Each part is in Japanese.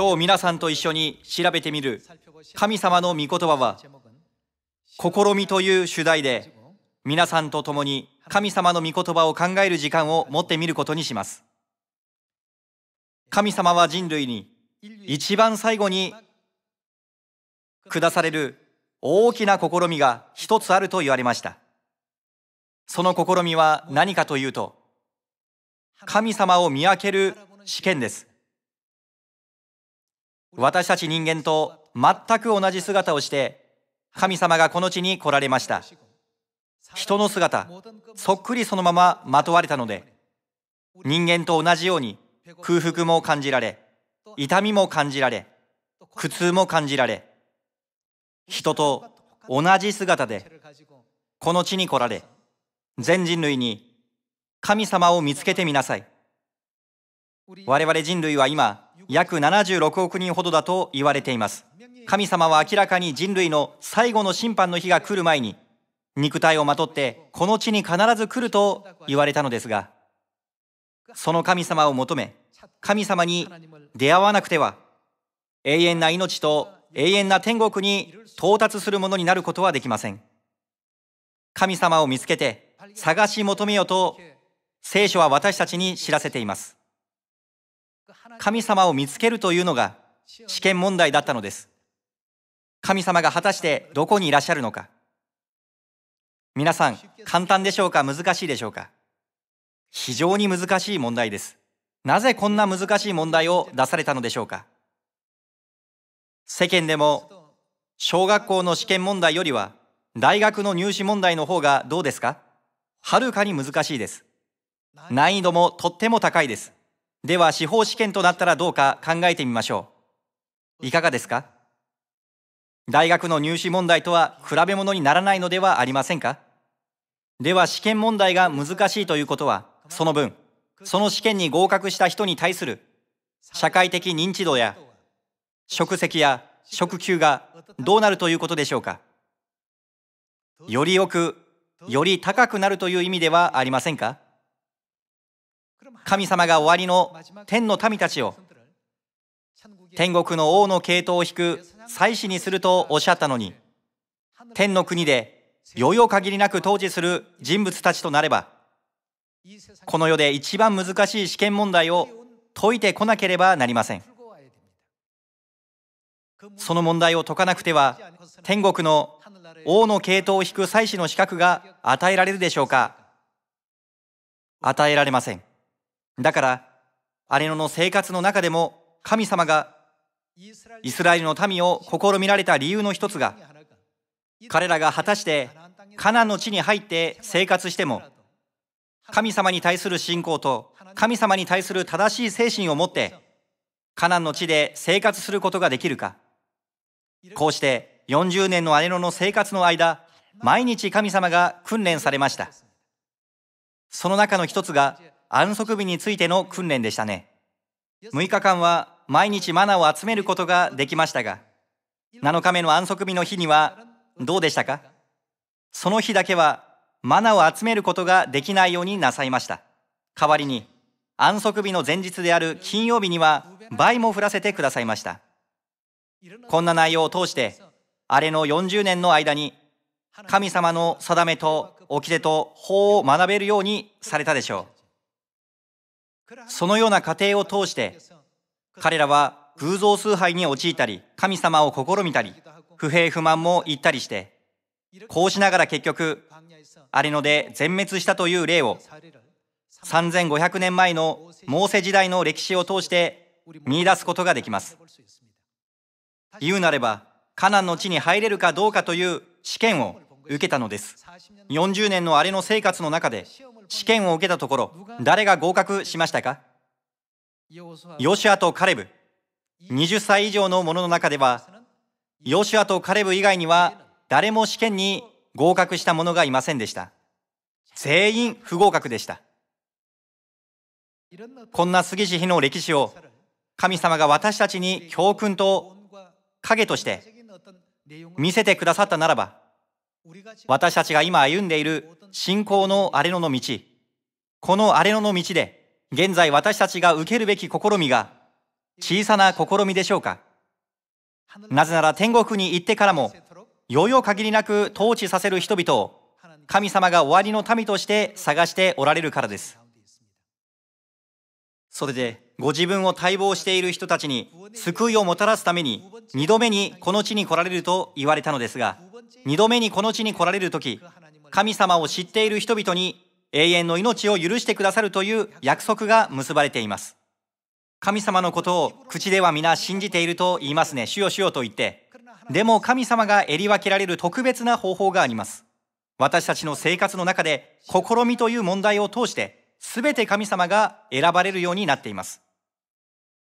今日皆さんと一緒に調べてみる神様の御言葉は試みという主題で皆さんと共に神様の御言葉を考える時間を持ってみることにします神様は人類に一番最後に下される大きな試みが一つあると言われましたその試みは何かというと神様を見分ける試験です私たち人間と全く同じ姿をして神様がこの地に来られました人の姿そっくりそのまままとわれたので人間と同じように空腹も感じられ痛みも感じられ苦痛も感じられ人と同じ姿でこの地に来られ全人類に神様を見つけてみなさい我々人類は今約76億人ほどだと言われています神様は明らかに人類の最後の審判の日が来る前に肉体をまとってこの地に必ず来ると言われたのですがその神様を求め神様に出会わなくては永遠な命と永遠な天国に到達するものになることはできません神様を見つけて探し求めよと聖書は私たちに知らせています神様を見つけるというのが試験問題だったのです神様が果たしてどこにいらっしゃるのか皆さん簡単でしょうか難しいでしょうか非常に難しい問題ですなぜこんな難しい問題を出されたのでしょうか世間でも小学校の試験問題よりは大学の入試問題の方がどうですかはるかに難しいです難易度もとっても高いですでは司法試験となったらどうか考えてみましょういかがですか大学の入試問題とは比べ物にならないのではありませんかでは試験問題が難しいということはその分その試験に合格した人に対する社会的認知度や職責や職級がどうなるということでしょうかよりよくより高くなるという意味ではありませんか神様が終わりの天の民たちを天国の王の系統を引く祭司にするとおっしゃったのに天の国で余裕限りなく統治する人物たちとなればこの世で一番難しい試験問題を解いてこなければなりませんその問題を解かなくては天国の王の系統を引く祭司の資格が与えられるでしょうか与えられませんだから姉の生活の中でも神様がイスラエルの民を試みられた理由の一つが彼らが果たしてカナンの地に入って生活しても神様に対する信仰と神様に対する正しい精神を持ってカナンの地で生活することができるかこうして40年のア野の生活の間毎日神様が訓練されましたその中の一つが安息日についての訓練でしたね6日間は毎日マナを集めることができましたが7日目の安息日の日にはどうでしたかその日だけはマナを集めることができないようになさいました代わりに安息日の前日である金曜日には倍も降らせてくださいましたこんな内容を通してあれの40年の間に神様の定めと掟と法を学べるようにされたでしょうそのような過程を通して彼らは偶像崇拝に陥ったり神様を試みたり不平不満も言ったりしてこうしながら結局あれので全滅したという例を3500年前のモーセ時代の歴史を通して見出すことができます言うなればカナンの地に入れるかどうかという試験を受けたのです40年のあれの生活の中で試験を受けたところ誰が合格しましたかヨシアとカレブ20歳以上の者の中ではヨシュアとカレブ以外には誰も試験に合格した者がいませんでした全員不合格でしたこんな杉地日の歴史を神様が私たちに教訓と影として見せてくださったならば私たちが今歩んでいる信仰の荒れ野の道。この荒れ野の道で、現在私たちが受けるべき試みが、小さな試みでしょうか。なぜなら天国に行ってからも、余裕限りなく統治させる人々を、神様が終わりの民として探しておられるからです。それで、ご自分を待望している人たちに救いをもたらすために、二度目にこの地に来られると言われたのですが、二度目にこの地に来られる時、神様を知っている人々に永遠の命を許してくださるという約束が結ばれています。神様のことを口では皆信じていると言いますね。主よ主よと言って。でも神様が襟分けられる特別な方法があります。私たちの生活の中で試みという問題を通して全て神様が選ばれるようになっています。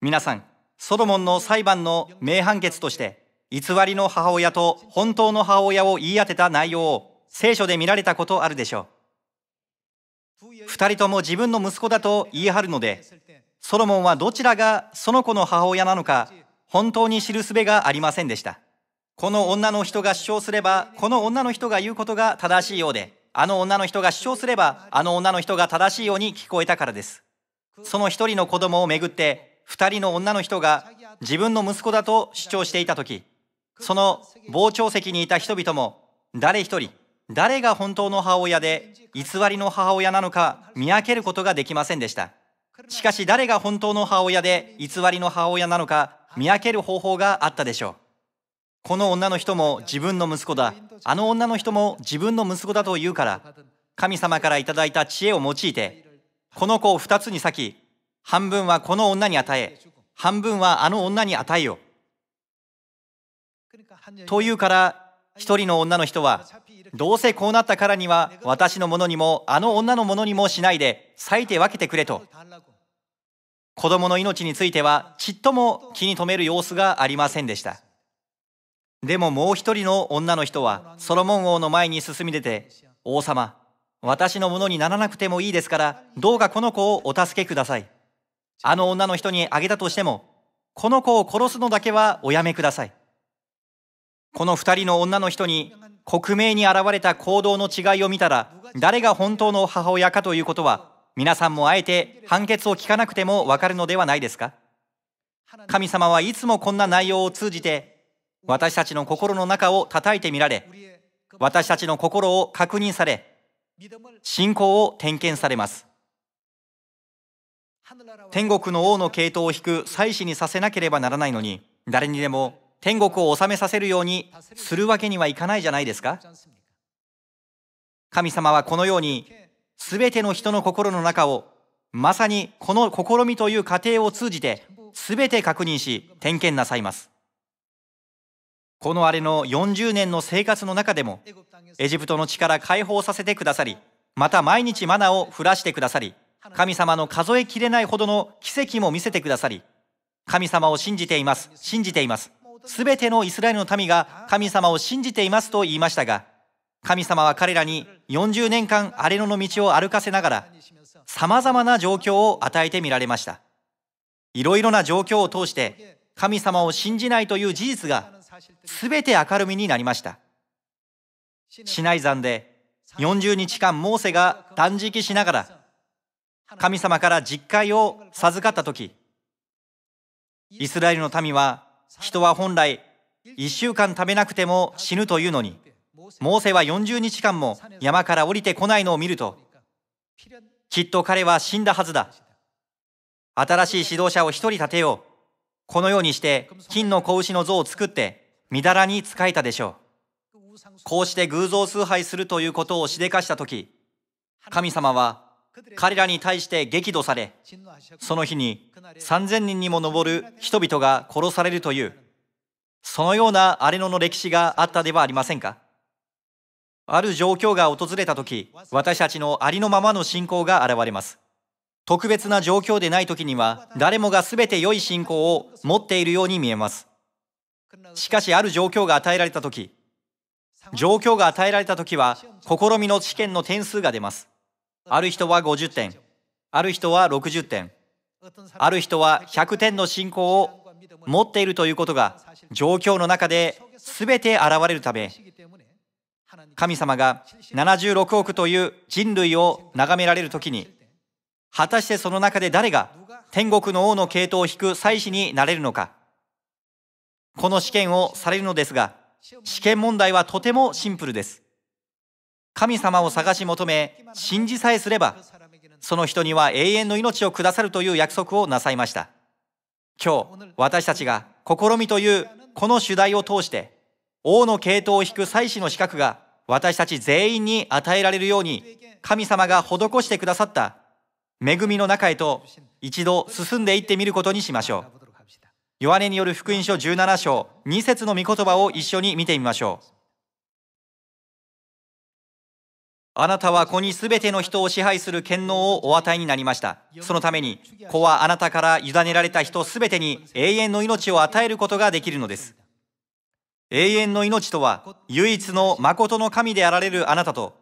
皆さん、ソロモンの裁判の名判決として偽りの母親と本当の母親を言い当てた内容を聖書で見られたことあるでしょう2人とも自分の息子だと言い張るのでソロモンはどちらがその子の母親なのか本当に知るすべがありませんでしたこの女の人が主張すればこの女の人が言うことが正しいようであの女の人が主張すればあの女の人が正しいように聞こえたからですその一人の子供をめぐって2人の女の人が自分の息子だと主張していた時その傍聴席にいた人々も誰一人誰が本当の母親で偽りの母親なのか見分けることができませんでしたしかし誰が本当の母親で偽りの母親なのか見分ける方法があったでしょうこの女の人も自分の息子だあの女の人も自分の息子だと言うから神様からいただいた知恵を用いてこの子を2つに裂き半分はこの女に与え半分はあの女に与えよというから一人の女の人はどうせこうなったからには私のものにもあの女のものにもしないで裂いて分けてくれと子供の命についてはちっとも気に留める様子がありませんでしたでももう一人の女の人はソロモン王の前に進み出て王様私のものにならなくてもいいですからどうかこの子をお助けくださいあの女の人にあげたとしてもこの子を殺すのだけはおやめくださいこの二人の女の人に克明に現れた行動の違いを見たら誰が本当の母親かということは皆さんもあえて判決を聞かなくてもわかるのではないですか神様はいつもこんな内容を通じて私たちの心の中を叩いてみられ私たちの心を確認され信仰を点検されます天国の王の系統を引く祭司にさせなければならないのに誰にでも天国を治めさせるようにするわけにはいかないじゃないですか神様はこのように全ての人の心の中をまさにこの試みという過程を通じて全て確認し点検なさいますこのあれの40年の生活の中でもエジプトの地から解放させてくださりまた毎日マナを降らしてくださり神様の数えきれないほどの奇跡も見せてくださり神様を信じています信じていますすべてのイスラエルの民が神様を信じていますと言いましたが、神様は彼らに40年間荒れ野の道を歩かせながら、様々な状況を与えてみられました。いろいろな状況を通して、神様を信じないという事実が、すべて明るみになりました。シナイ山で40日間モーセが断食しながら、神様から実戒を授かった時、イスラエルの民は人は本来1週間食べなくても死ぬというのにモーセは40日間も山から降りてこないのを見るときっと彼は死んだはずだ新しい指導者を一人立てようこのようにして金の子牛の像を作ってみだらに仕えたでしょうこうして偶像崇拝するということをしでかした時神様は彼らに対して激怒されその日に3,000人にも上る人々が殺されるというそのような荒れ野の歴史があったではありませんかある状況が訪れた時私たちのありのままの信仰が現れます特別な状況でない時には誰もが全て良い信仰を持っているように見えますしかしある状況が与えられた時状況が与えられた時は試みの試験の点数が出ますある人は50点ある人は60点ある人は100点の信仰を持っているということが状況の中で全て現れるため神様が76億という人類を眺められる時に果たしてその中で誰が天国の王の系統を引く祭司になれるのかこの試験をされるのですが試験問題はとてもシンプルです神様を探し求め信じさえすればその人には永遠の命をくださるという約束をなさいました今日私たちが「試み」というこの主題を通して王の系統を引く祭司の資格が私たち全員に与えられるように神様が施してくださった恵みの中へと一度進んでいってみることにしましょう。ヨ音ネによる福音書17章2節の御言葉を一緒に見てみましょう。あなたは子にすべての人を支配する権能をお与えになりました。そのために、子はあなたから委ねられた人すべてに永遠の命を与えることができるのです。永遠の命とは、唯一の誠の神であられるあなたと、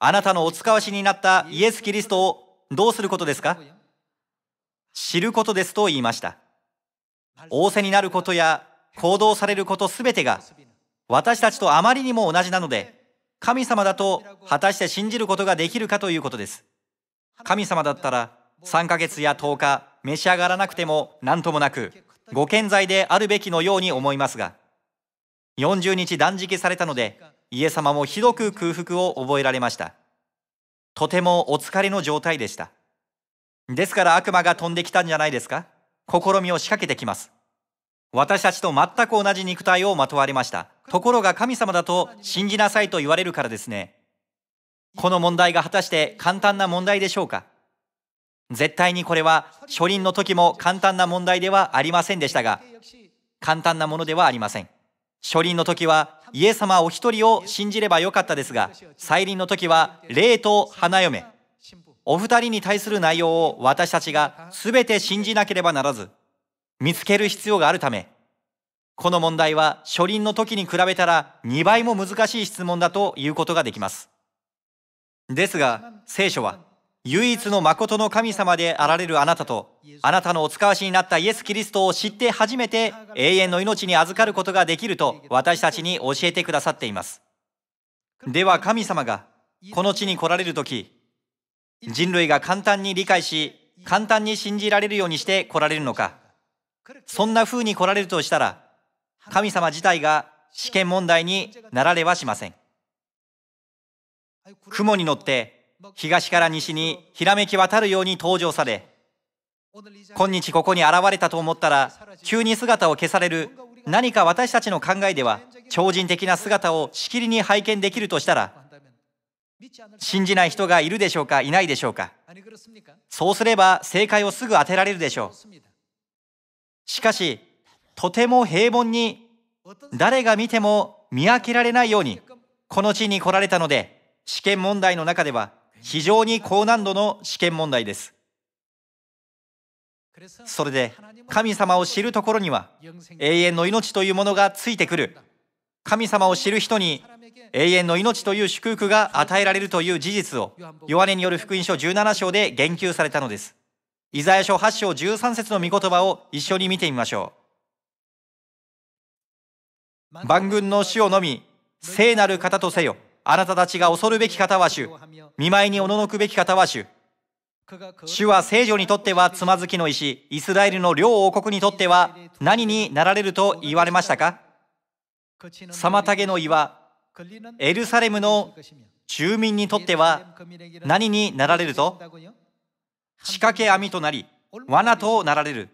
あなたのお使わしになったイエス・キリストをどうすることですか知ることですと言いました。仰せになることや行動されることすべてが、私たちとあまりにも同じなので、神様だと果たして信じることができるかということです神様だったら3ヶ月や10日召し上がらなくても何ともなくご健在であるべきのように思いますが40日断食されたのでイエス様もひどく空腹を覚えられましたとてもお疲れの状態でしたですから悪魔が飛んできたんじゃないですか試みを仕掛けてきます私たちと全く同じ肉体をまとわれましたところが神様だと信じなさいと言われるからですねこの問題が果たして簡単な問題でしょうか絶対にこれは初輪の時も簡単な問題ではありませんでしたが簡単なものではありません初輪の時はイエス様お一人を信じればよかったですが再臨の時は霊と花嫁お二人に対する内容を私たちが全て信じなければならず見つける必要があるため、この問題は初輪の時に比べたら2倍も難しい質問だということができます。ですが、聖書は、唯一の誠の神様であられるあなたと、あなたのお使わしになったイエス・キリストを知って初めて永遠の命に預かることができると私たちに教えてくださっています。では神様がこの地に来られる時、人類が簡単に理解し、簡単に信じられるようにして来られるのか、そんな風に来られるとしたら、神様自体が試験問題になられはしません。雲に乗って東から西にひらめき渡るように登場され、今日ここに現れたと思ったら、急に姿を消される何か私たちの考えでは超人的な姿をしきりに拝見できるとしたら、信じない人がいるでしょうか、いないでしょうか。そうすれば正解をすぐ当てられるでしょう。しかし、とても平凡に、誰が見ても見分けられないように、この地に来られたので、試験問題の中では非常に高難度の試験問題です。それで、神様を知るところには、永遠の命というものがついてくる。神様を知る人に永遠の命という祝福が与えられるという事実を、ヨハネによる福音書17章で言及されたのです。イザヤ書8章13節の御言葉を一緒に見てみましょう。万軍の死をのみ、聖なる方とせよ。あなたたちが恐るべき方は主。見舞いにおののくべき方は主。主は聖女にとってはつまずきの石、イスラエルの両王国にとっては何になられると言われましたか妨げの岩、エルサレムの住民にとっては何になられると仕掛け網となり罠となられる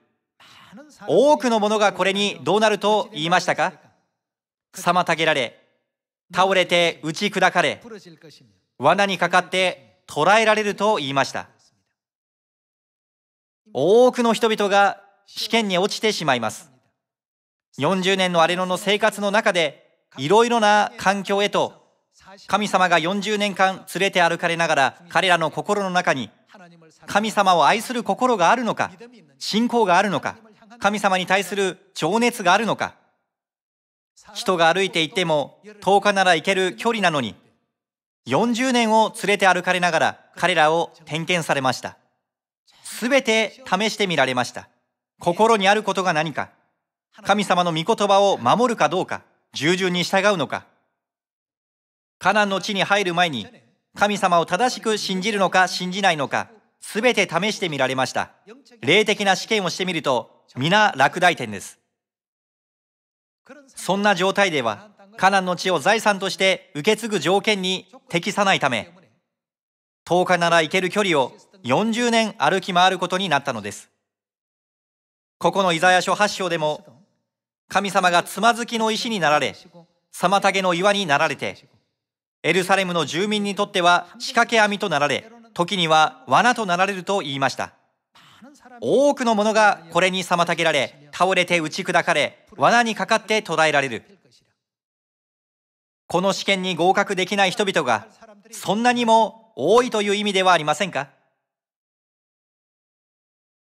多くの者がこれにどうなると言いましたか妨げられ倒れて打ち砕かれ罠にかかって捕らえられると言いました多くの人々が試験に落ちてしまいます40年の荒れ野の生活の中でいろいろな環境へと神様が40年間連れて歩かれながら彼らの心の中に神様を愛する心があるのか信仰があるのか神様に対する情熱があるのか人が歩いていても10日なら行ける距離なのに40年を連れて歩かれながら彼らを点検されましたすべて試してみられました心にあることが何か神様の御言葉を守るかどうか従順に従うのかカナンの地に入る前に神様を正しく信じるのか信じないのか、すべて試してみられました。霊的な試験をしてみると、皆落第点です。そんな状態では、カナンの地を財産として受け継ぐ条件に適さないため、10日なら行ける距離を40年歩き回ることになったのです。ここのイザヤ書8章でも、神様がつまずきの石になられ、妨げの岩になられて、エルサレムの住民にとっては仕掛け網となられ、時には罠となられると言いました。多くの者がこれに妨げられ、倒れて打ち砕かれ、罠にかかって捕らえられる。この試験に合格できない人々が、そんなにも多いという意味ではありませんか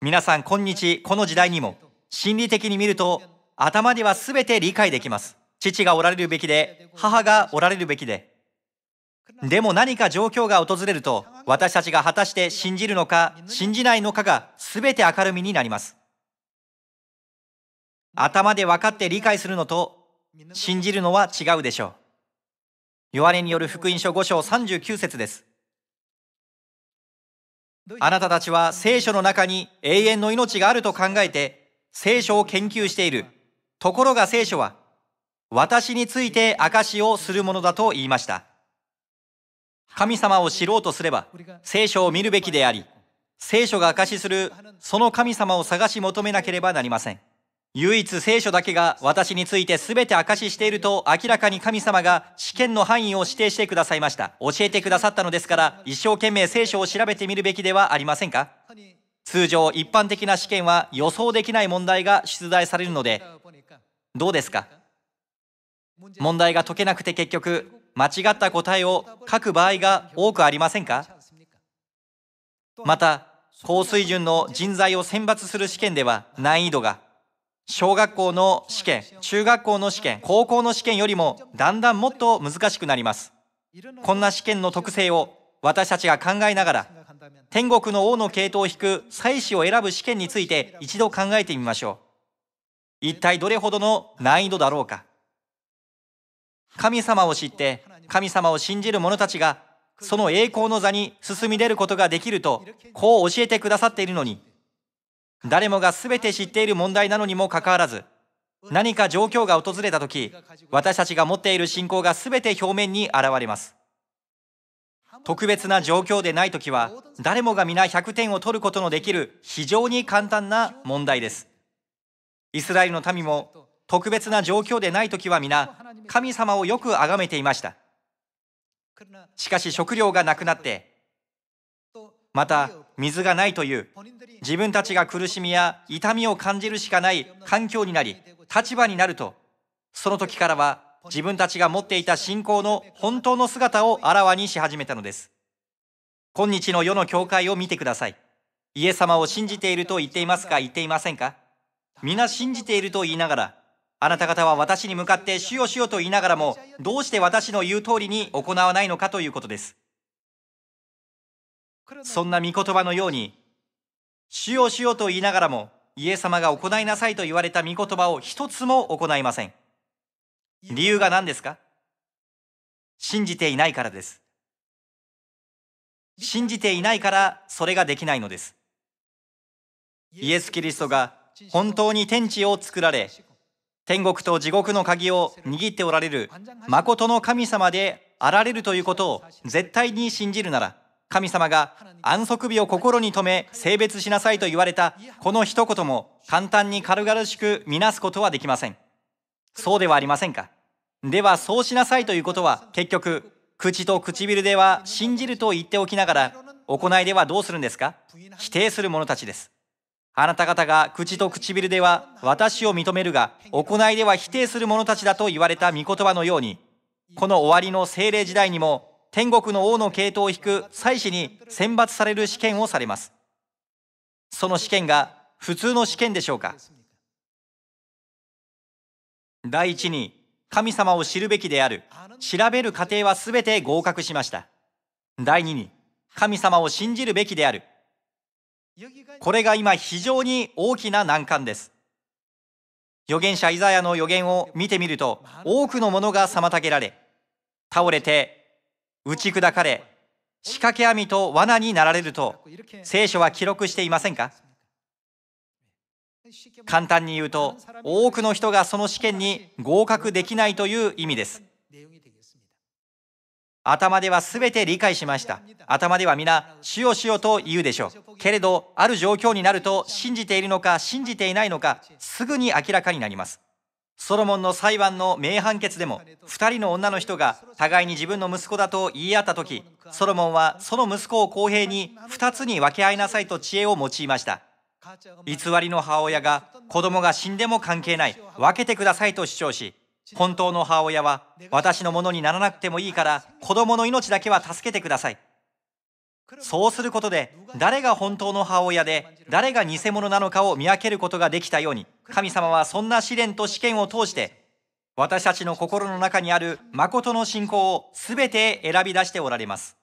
皆さん、今日、この時代にも、心理的に見ると、頭では全て理解できます。父がおられるべきで、母がおられるべきで、でも何か状況が訪れると私たちが果たして信じるのか信じないのかが全て明るみになります頭で分かって理解するのと信じるのは違うでしょう弱音による福音書5章39節ですあなたたちは聖書の中に永遠の命があると考えて聖書を研究しているところが聖書は私について証しをするものだと言いました神様を知ろうとすれば聖書を見るべきであり聖書が証しするその神様を探し求めなければなりません唯一聖書だけが私について全て証ししていると明らかに神様が試験の範囲を指定してくださいました教えてくださったのですから一生懸命聖書を調べてみるべきではありませんか通常一般的な試験は予想できない問題が出題されるのでどうですか問題が解けなくて結局間違った答えを書く場合が多くありませんかまた高水準の人材を選抜する試験では難易度が小学校の試験中学校の試験高校の試験よりもだんだんもっと難しくなりますこんな試験の特性を私たちが考えながら天国の王の系統を引く祭祀を選ぶ試験について一度考えてみましょう一体どれほどの難易度だろうか神様を知って神様を信じる者たちがその栄光の座に進み出ることができるとこう教えてくださっているのに誰もが全て知っている問題なのにもかかわらず何か状況が訪れた時私たちが持っている信仰が全て表面に現れます特別な状況でない時は誰もが皆100点を取ることのできる非常に簡単な問題ですイスラエルの民も特別な状況でない時は皆神様をよく崇めていましたしかし食料がなくなってまた水がないという自分たちが苦しみや痛みを感じるしかない環境になり立場になるとその時からは自分たちが持っていた信仰の本当の姿をあらわにし始めたのです今日の世の教会を見てくださいイエス様を信じていると言っていますか言っていませんか皆信じていると言いながらあなた方は私に向かって主よ主よと言いながらも、どうして私の言う通りに行わないのかということです。そんな御言葉のように、主よ主よと言いながらも、イエス様が行いなさいと言われた御言葉を一つも行いません。理由が何ですか信じていないからです。信じていないからそれができないのです。イエス・キリストが本当に天地を作られ、天国と地獄の鍵を握っておられる誠の神様であられるということを絶対に信じるなら神様が安息日を心に留め性別しなさいと言われたこの一言も簡単に軽々しく見なすことはできませんそうではありませんかではそうしなさいということは結局口と唇では信じると言っておきながら行いではどうするんですか否定する者たちですあなた方が口と唇では私を認めるが行いでは否定する者たちだと言われた御言葉のようにこの終わりの精霊時代にも天国の王の系統を引く祭司に選抜される試験をされますその試験が普通の試験でしょうか第一に神様を知るべきである調べる過程は全て合格しました第二に神様を信じるべきであるこれが今非常に大きな難関です預言者イザヤの予言を見てみると多くのものが妨げられ倒れて打ち砕かれ仕掛け網と罠になられると聖書は記録していませんか簡単に言うと多くの人がその試験に合格できないという意味です頭では全て理解しました。頭では皆、主よ主よと言うでしょう。けれど、ある状況になると、信じているのか信じていないのか、すぐに明らかになります。ソロモンの裁判の名判決でも、2人の女の人が互いに自分の息子だと言い合った時、ソロモンはその息子を公平に2つに分け合いなさいと知恵を用いました。偽りの母親が子供が死んでも関係ない、分けてくださいと主張し、本当の母親は私のものにならなくてもいいから子供の命だけは助けてください。そうすることで誰が本当の母親で誰が偽物なのかを見分けることができたように神様はそんな試練と試験を通して私たちの心の中にある誠の信仰を全て選び出しておられます。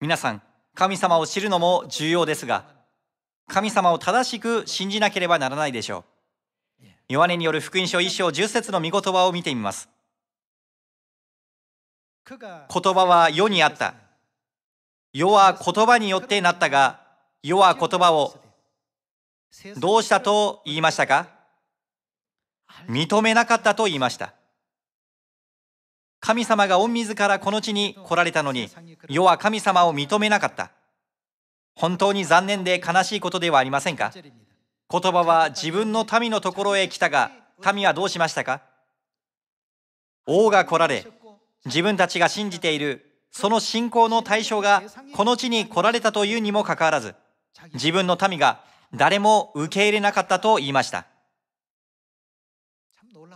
皆さん神様を知るのも重要ですが神様を正しく信じなければならないでしょう。ヨハネによる福音書1章10節の御言葉を見てみます言葉は世にあった世は言葉によってなったが世は言葉をどうしたと言いましたか認めなかったと言いました神様が御自らこの地に来られたのに世は神様を認めなかった本当に残念で悲しいことではありませんか言葉は自分の民のところへ来たが民はどうしましたか王が来られ自分たちが信じているその信仰の対象がこの地に来られたというにもかかわらず自分の民が誰も受け入れなかったと言いました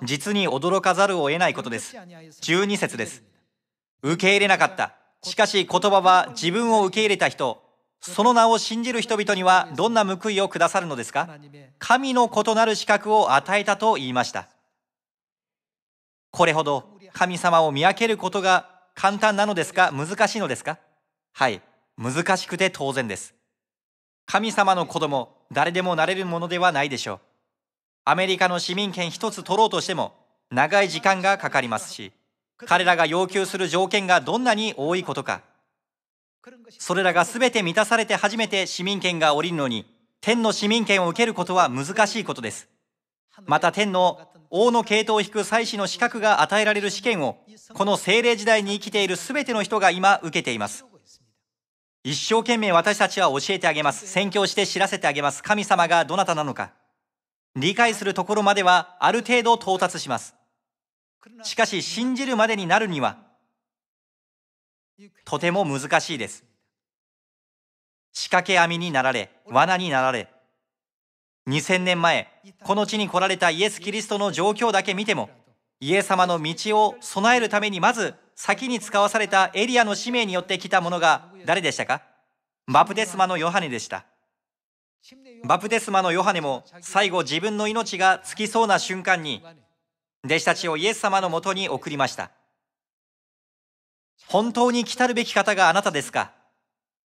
実に驚かざるを得ないことです12節です受け入れなかったしかし言葉は自分を受け入れた人その名を信じる人々にはどんな報いをくださるのですか神の異なる資格を与えたと言いました。これほど神様を見分けることが簡単なのですか難しいのですかはい、難しくて当然です。神様の子供、誰でもなれるものではないでしょう。アメリカの市民権一つ取ろうとしても長い時間がかかりますし、彼らが要求する条件がどんなに多いことか。それらが全て満たされて初めて市民権が降りるのに天の市民権を受けることは難しいことですまた天の王の系統を引く祭祀の資格が与えられる試験をこの精霊時代に生きている全ての人が今受けています一生懸命私たちは教えてあげます宣教して知らせてあげます神様がどなたなのか理解するところまではある程度到達しますしかし信じるまでになるにはとても難しいです。仕掛け網になられ、罠になられ、2000年前、この地に来られたイエス・キリストの状況だけ見ても、イエス様の道を備えるためにまず先に使わされたエリアの使命によって来たものが誰でしたかバプテスマのヨハネでした。バプテスマのヨハネも最後自分の命が尽きそうな瞬間に弟子たちをイエス様のもとに送りました。本当に来たるべき方があなたですか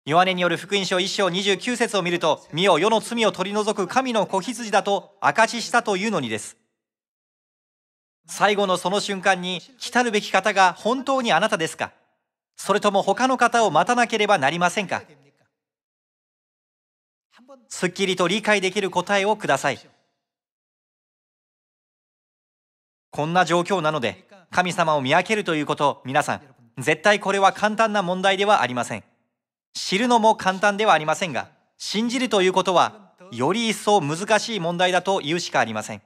ヨハネによる福音書1章29節を見ると、見よ世の罪を取り除く神の子羊だと証ししたというのにです。最後のその瞬間に、来たるべき方が本当にあなたですかそれとも他の方を待たなければなりませんかすっきりと理解できる答えをください。こんな状況なので、神様を見分けるということ、皆さん、絶対これは簡単な問題ではありません知るのも簡単ではありませんが信じるということはより一層難しい問題だと言うしかありません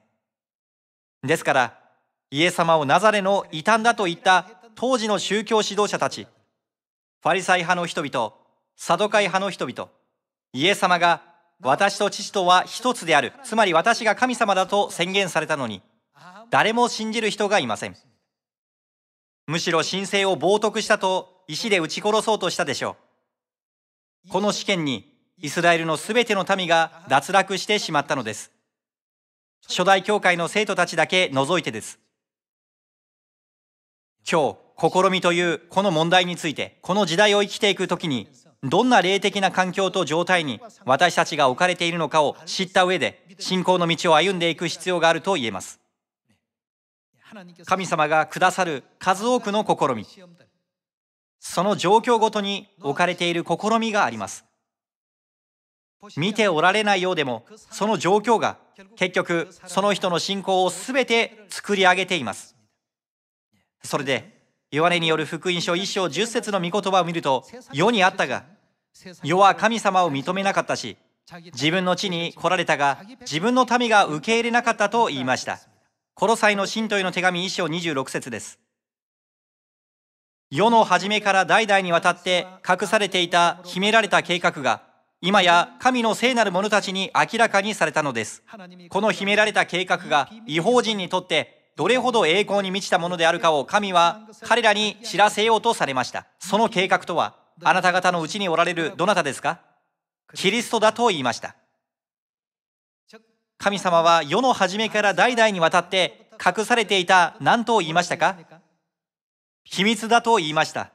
ですからイエス様をナザレの異端だと言った当時の宗教指導者たちファリサイ派の人々サドカイ派の人々イエス様が私と父とは一つであるつまり私が神様だと宣言されたのに誰も信じる人がいませんむしろ神聖を冒涜したと石で撃ち殺そうとしたでしょう。この試験にイスラエルのすべての民が脱落してしまったのです。初代教会の生徒たちだけ除いてです。今日、試みというこの問題について、この時代を生きていくときに、どんな霊的な環境と状態に私たちが置かれているのかを知った上で、信仰の道を歩んでいく必要があると言えます。神様がくださる数多くの試みその状況ごとに置かれている試みがあります見ておられないようでもその状況が結局その人の信仰を全て作り上げていますそれでヨハネによる福音書1章10節の御言葉を見ると世にあったが世は神様を認めなかったし自分の地に来られたが自分の民が受け入れなかったと言いましたコロサイの信徒への手紙1章26節です。世の初めから代々にわたって隠されていた秘められた計画が今や神の聖なる者たちに明らかにされたのです。この秘められた計画が違法人にとってどれほど栄光に満ちたものであるかを神は彼らに知らせようとされました。その計画とはあなた方のうちにおられるどなたですかキリストだと言いました。神様は世の初めから代々にわたって隠されていた何と言いましたか秘密だと言いました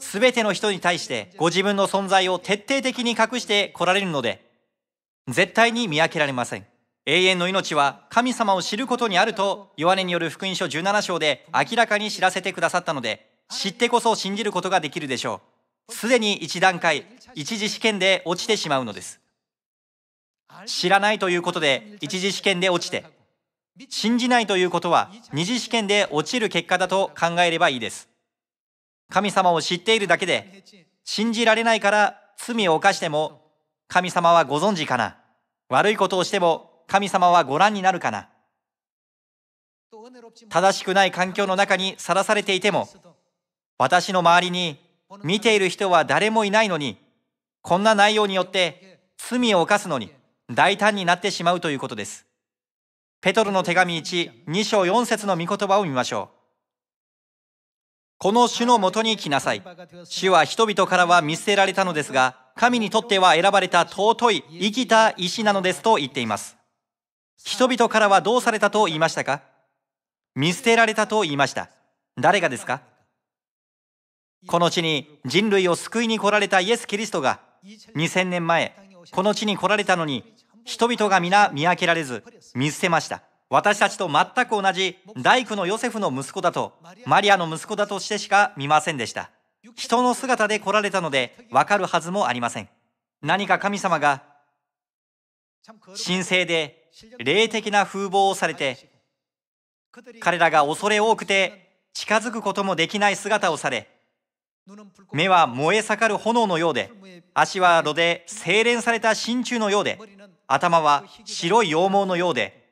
すべての人に対してご自分の存在を徹底的に隠してこられるので絶対に見分けられません永遠の命は神様を知ることにあるとヨハネによる福音書17章で明らかに知らせてくださったので知ってこそ信じることができるでしょうすでに一段階一次試験で落ちてしまうのです知らないということで一次試験で落ちて信じないということは二次試験で落ちる結果だと考えればいいです神様を知っているだけで信じられないから罪を犯しても神様はご存知かな悪いことをしても神様はご覧になるかな正しくない環境の中にさらされていても私の周りに見ている人は誰もいないのにこんな内容によって罪を犯すのに大胆になってしまうということです。ペトロの手紙1、2章4節の御言葉を見ましょう。この主のもとに来なさい。主は人々からは見捨てられたのですが、神にとっては選ばれた尊い生きた石なのですと言っています。人々からはどうされたと言いましたか見捨てられたと言いました。誰がですかこの地に人類を救いに来られたイエス・キリストが2000年前、この地に来られたのに人々が皆見分けられず見捨てました私たちと全く同じ大工のヨセフの息子だとマリアの息子だとしてしか見ませんでした人の姿で来られたので分かるはずもありません何か神様が神聖で霊的な風貌をされて彼らが恐れ多くて近づくこともできない姿をされ目は燃え盛る炎のようで足は炉で精錬された真鍮のようで頭は白い羊毛のようで、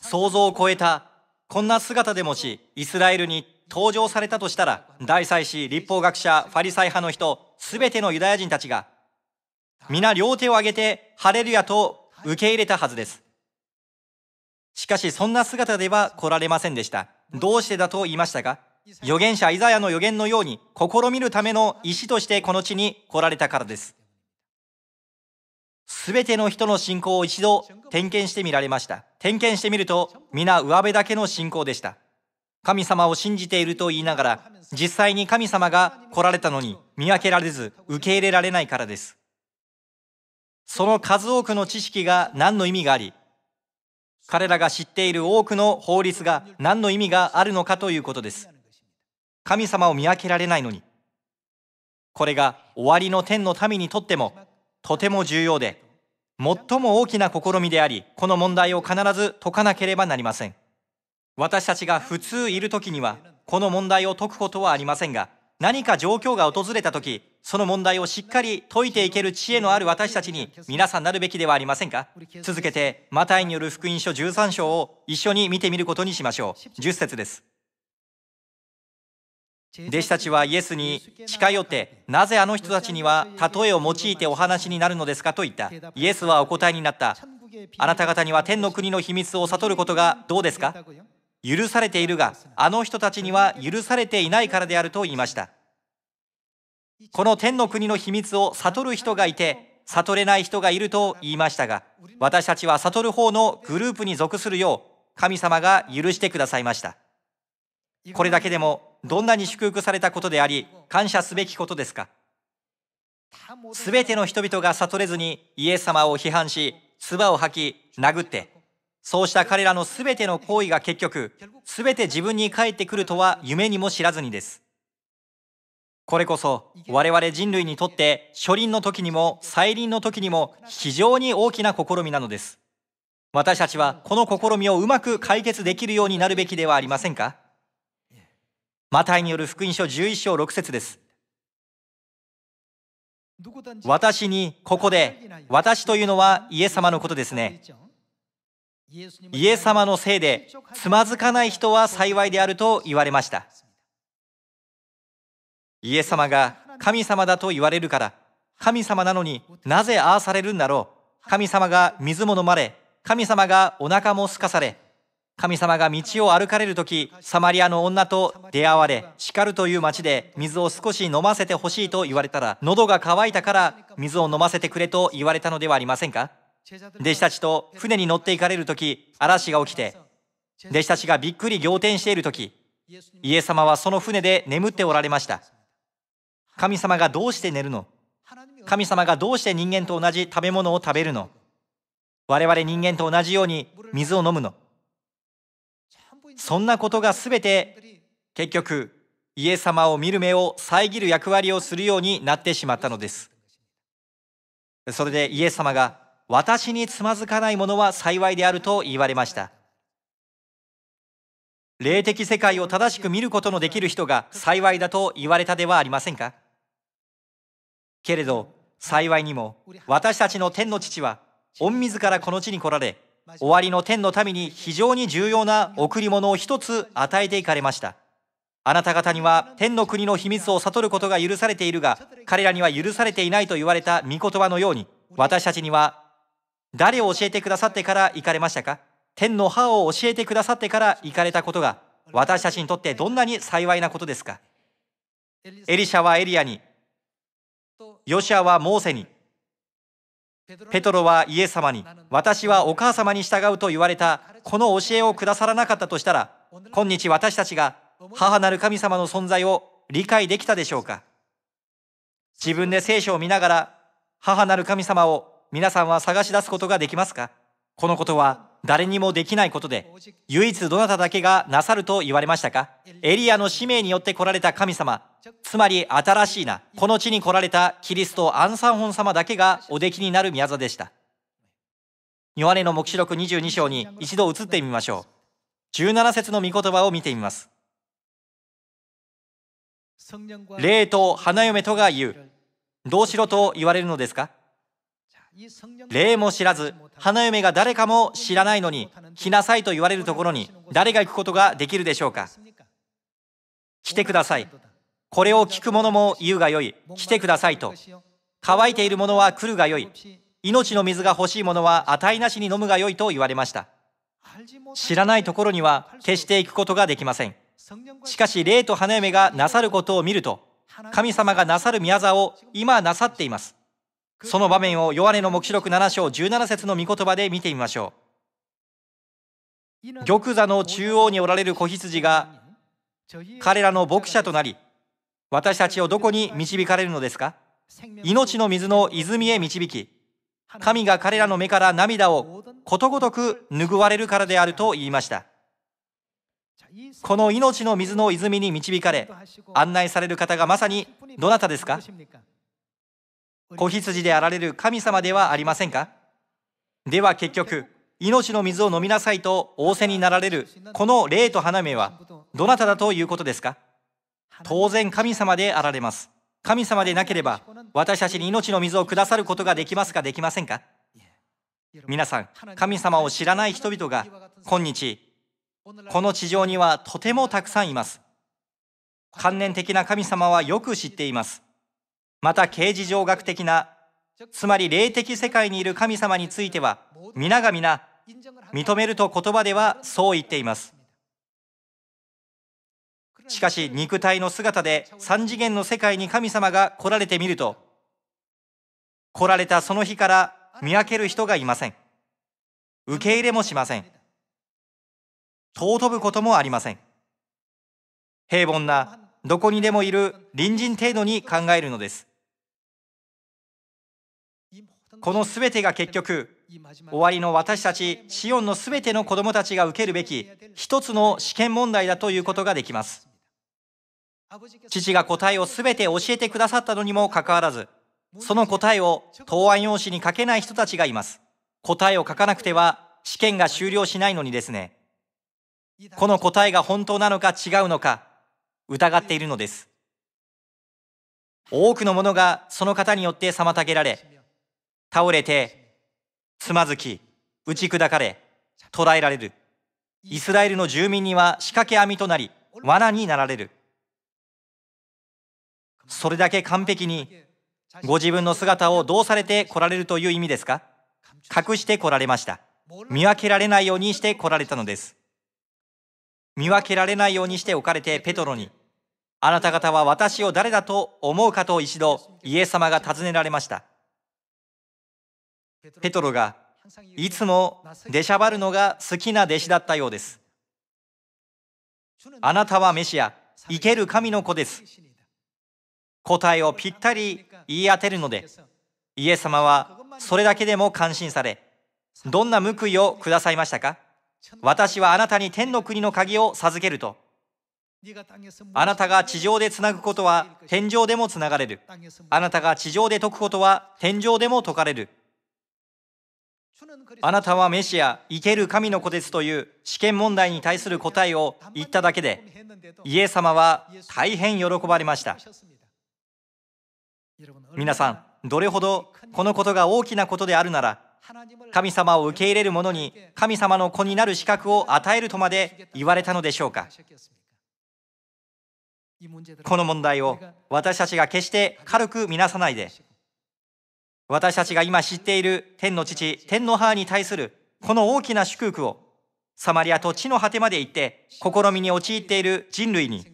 想像を超えたこんな姿でもしイスラエルに登場されたとしたら、大祭司、立法学者、ファリサイ派の人、すべてのユダヤ人たちが、皆両手を挙げて、ハレルヤと受け入れたはずです。しかし、そんな姿では来られませんでした。どうしてだと言いましたか預言者イザヤの預言のように、試みるための石としてこの地に来られたからです。全ての人の信仰を一度点検してみられました点検してみると皆上辺だけの信仰でした神様を信じていると言いながら実際に神様が来られたのに見分けられず受け入れられないからですその数多くの知識が何の意味があり彼らが知っている多くの法律が何の意味があるのかということです神様を見分けられないのにこれが終わりの天の民にとってもとても重要で最も大きな試みでありこの問題を必ず解かなければなりません私たちが普通いる時にはこの問題を解くことはありませんが何か状況が訪れた時その問題をしっかり解いていける知恵のある私たちに皆さんなるべきではありませんか続けてマタイによる福音書13章を一緒に見てみることにしましょう10節です弟子たちはイエスに近寄ってなぜあの人たちには例えを用いてお話になるのですかと言ったイエスはお答えになったあなた方には天の国の秘密を悟ることがどうですか許されているがあの人たちには許されていないからであると言いましたこの天の国の秘密を悟る人がいて悟れない人がいると言いましたが私たちは悟る方のグループに属するよう神様が許してくださいましたこれだけでもどんなに祝福されたことであり感謝すべきことですかすべての人々が悟れずにイエス様を批判し唾を吐き殴ってそうした彼らのすべての行為が結局すべて自分に返ってくるとは夢にも知らずにですこれこそ我々人類にとって初輪の時にも再臨の時にも非常に大きな試みなのです私たちはこの試みをうまく解決できるようになるべきではありませんかマタイによる福音書11章6節です私にここで私というのはイエス様のことですねイエス様のせいでつまずかない人は幸いであると言われましたイエス様が神様だと言われるから神様なのになぜああされるんだろう神様が水も飲まれ神様がお腹もすかされ神様が道を歩かれる時サマリアの女と出会われ叱るという町で水を少し飲ませてほしいと言われたら喉が渇いたから水を飲ませてくれと言われたのではありませんか弟子たちと船に乗っていかれる時嵐が起きて弟子たちがびっくり仰天している時イエス様はその船で眠っておられました神様がどうして寝るの神様がどうして人間と同じ食べ物を食べるの我々人間と同じように水を飲むのそんなことがすべて結局イエス様を見る目を遮る役割をするようになってしまったのですそれでイエス様が私につまずかないものは幸いであると言われました霊的世界を正しく見ることのできる人が幸いだと言われたではありませんかけれど幸いにも私たちの天の父は御自らこの地に来られ終わりの天の民に非常に重要な贈り物を一つ与えていかれましたあなた方には天の国の秘密を悟ることが許されているが彼らには許されていないと言われた御言葉のように私たちには誰を教えてくださってから行かれましたか天の歯を教えてくださってから行かれたことが私たちにとってどんなに幸いなことですかエリシャはエリアにヨシアはモーセにペトロはイエス様に私はお母様に従うと言われたこの教えをくださらなかったとしたら今日私たちが母なる神様の存在を理解できたでしょうか自分で聖書を見ながら母なる神様を皆さんは探し出すことができますかこのことは誰にもできないことで唯一どなただけがなさると言われましたかエリアの使命によって来られた神様つまり新しいなこの地に来られたキリストアン・サンホン様だけがお出来になる宮座でしたヨハネの黙示録22章に一度移ってみましょう17節の御言葉を見てみます霊と花嫁とが言うどうしろと言われるのですか霊も知らず花嫁が誰かも知らないのに来なさいと言われるところに誰が行くことができるでしょうか来てくださいこれを聞く者も言うがよい来てくださいと乾いている者は来るがよい命の水が欲しい者は値なしに飲むがよいと言われました知らないところには決して行くことができませんしかし霊と花嫁がなさることを見ると神様がなさる宮座を今なさっていますその場面をヨハネの黙示録7章17節の御言葉で見てみましょう玉座の中央におられる子羊が彼らの牧者となり私たちをどこに導かれるのですか命の水の泉へ導き神が彼らの目から涙をことごとく拭われるからであると言いましたこの命の水の泉に導かれ案内される方がまさにどなたですか子羊であられる神様ではありませんかでは結局命の水を飲みなさいと仰せになられるこの霊と花芽はどなただということですか当然神様であられます神様でなければ私たちに命の水をくださることができますかできませんか皆さん神様を知らない人々が今日この地上にはとてもたくさんいます観念的な神様はよく知っていますまた刑事上学的なつまり霊的世界にいる神様については皆が皆認めると言葉ではそう言っていますしかし肉体の姿で3次元の世界に神様が来られてみると来られたその日から見分ける人がいません受け入れもしません尊ぶこともありません平凡などこにでもいる隣人程度に考えるのですこの全てが結局終わりの私たちシオンの全ての子どもたちが受けるべき一つの試験問題だということができます父が答えを全て教えてくださったのにもかかわらずその答えを答案用紙に書けない人たちがいます答えを書かなくては試験が終了しないのにですねこの答えが本当なのか違うのか疑っているのです多くのものがその方によって妨げられ倒れて、つまずき、打ち砕かれ、捕らえられる。イスラエルの住民には仕掛け網となり、罠になられる。それだけ完璧に、ご自分の姿をどうされて来られるという意味ですか隠して来られました。見分けられないようにして来られたのです。見分けられないようにして置かれてペトロに、あなた方は私を誰だと思うかと一度イエス様が尋ねられました。ペトロがいつも出しゃばるのが好きな弟子だったようですあなたはメシア生ける神の子です答えをぴったり言い当てるのでイエス様はそれだけでも感心されどんな報いをくださいましたか私はあなたに天の国の鍵を授けるとあなたが地上でつなぐことは天井でもつながれるあなたが地上で解くことは天井でも解かれるあなたはメシア、生ける神の子ですという試験問題に対する答えを言っただけで、イエス様は大変喜ばれました。皆さん、どれほどこのことが大きなことであるなら、神様を受け入れる者に神様の子になる資格を与えるとまで言われたのでしょうか。この問題を私たちが決して軽く見なさないで、私たちが今知っている天の父、天の母に対するこの大きな祝福をサマリアと地の果てまで行って試みに陥っている人類に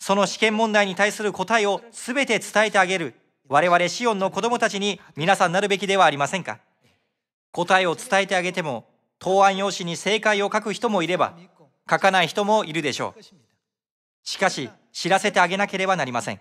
その試験問題に対する答えを全て伝えてあげる我々シオンの子供たちに皆さんなるべきではありませんか答えを伝えてあげても答案用紙に正解を書く人もいれば書かない人もいるでしょうしかし知らせてあげなければなりません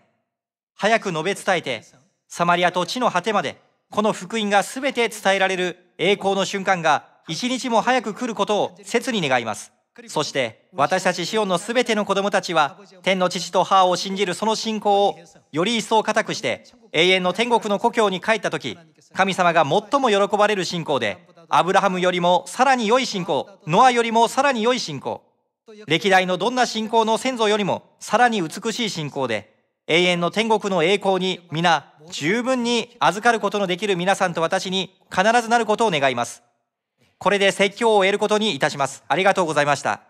早く述べ伝えてサマリアと地の果てまでこの福音が全て伝えられる栄光の瞬間が一日も早く来ることを切に願います。そして私たちシオンのすべての子供たちは天の父と母を信じるその信仰をより一層固くして永遠の天国の故郷に帰った時神様が最も喜ばれる信仰でアブラハムよりもさらに良い信仰ノアよりもさらに良い信仰歴代のどんな信仰の先祖よりもさらに美しい信仰で永遠の天国の栄光に皆十分に預かることのできる皆さんと私に必ずなることを願います。これで説教を終えることにいたします。ありがとうございました。